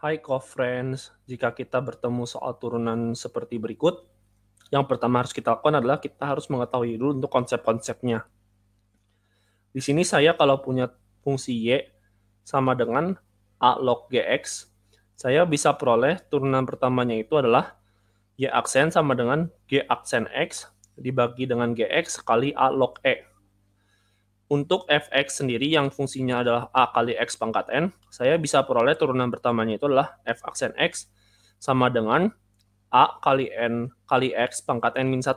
Hai co-friends, jika kita bertemu soal turunan seperti berikut, yang pertama harus kita lakukan adalah kita harus mengetahui dulu untuk konsep-konsepnya. Di sini saya kalau punya fungsi Y sama dengan A log GX, saya bisa peroleh turunan pertamanya itu adalah Y aksen sama dengan G aksen X dibagi dengan GX kali A log E untuk fx sendiri yang fungsinya adalah a kali x pangkat n, saya bisa peroleh turunan pertamanya itu adalah f aksen x sama dengan a kali n kali x pangkat n min 1.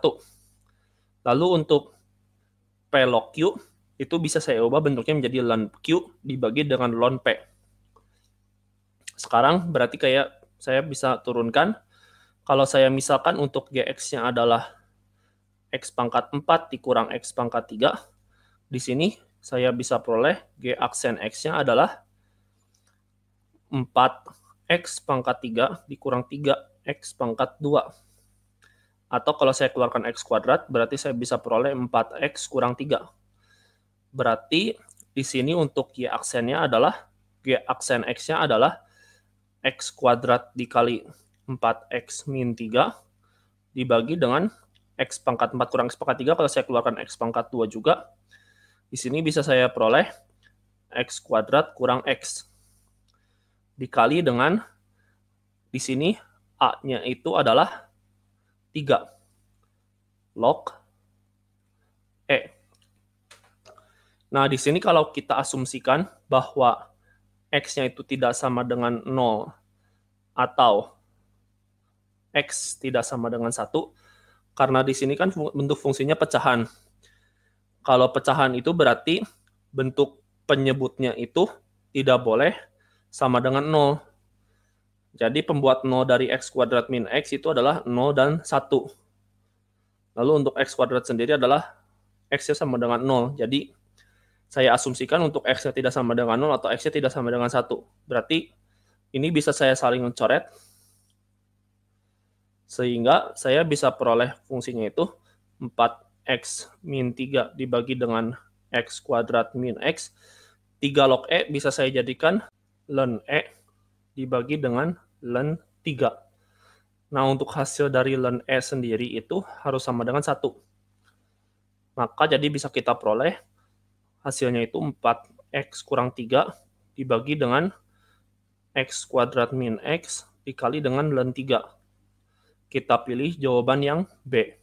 Lalu untuk p log q itu bisa saya ubah bentuknya menjadi ln q dibagi dengan ln p. Sekarang berarti kayak saya bisa turunkan kalau saya misalkan untuk gx-nya adalah x pangkat 4 dikurang x pangkat 3, di sini saya bisa peroleh G aksen X-nya adalah 4X pangkat 3 dikurang 3X pangkat 2. Atau kalau saya keluarkan X kuadrat, berarti saya bisa peroleh 4X kurang 3. Berarti di sini untuk Y aksennya adalah, G aksen X-nya adalah X kuadrat dikali 4X min 3 dibagi dengan X pangkat 4 kurang X pangkat 3. Kalau saya keluarkan X pangkat 2 juga, di sini bisa saya peroleh x kuadrat kurang x dikali dengan di sini a-nya itu adalah 3 log e. Nah, di sini kalau kita asumsikan bahwa x-nya itu tidak sama dengan 0 atau x tidak sama dengan 1, karena di sini kan bentuk fungsinya pecahan. Kalau pecahan itu berarti bentuk penyebutnya itu tidak boleh sama dengan 0. Jadi pembuat 0 dari x kuadrat min x itu adalah 0 dan 1. Lalu untuk x kuadrat sendiri adalah x-nya sama dengan 0. Jadi saya asumsikan untuk x-nya tidak sama dengan 0 atau x-nya tidak sama dengan 1. Berarti ini bisa saya saling mencoret sehingga saya bisa peroleh fungsinya itu 4 X min 3 dibagi dengan X kuadrat min X. 3 log E bisa saya jadikan ln E dibagi dengan ln 3. Nah, untuk hasil dari ln E sendiri itu harus sama dengan 1. Maka jadi bisa kita peroleh hasilnya itu 4X kurang 3 dibagi dengan X kuadrat min X dikali dengan ln 3. Kita pilih jawaban yang B.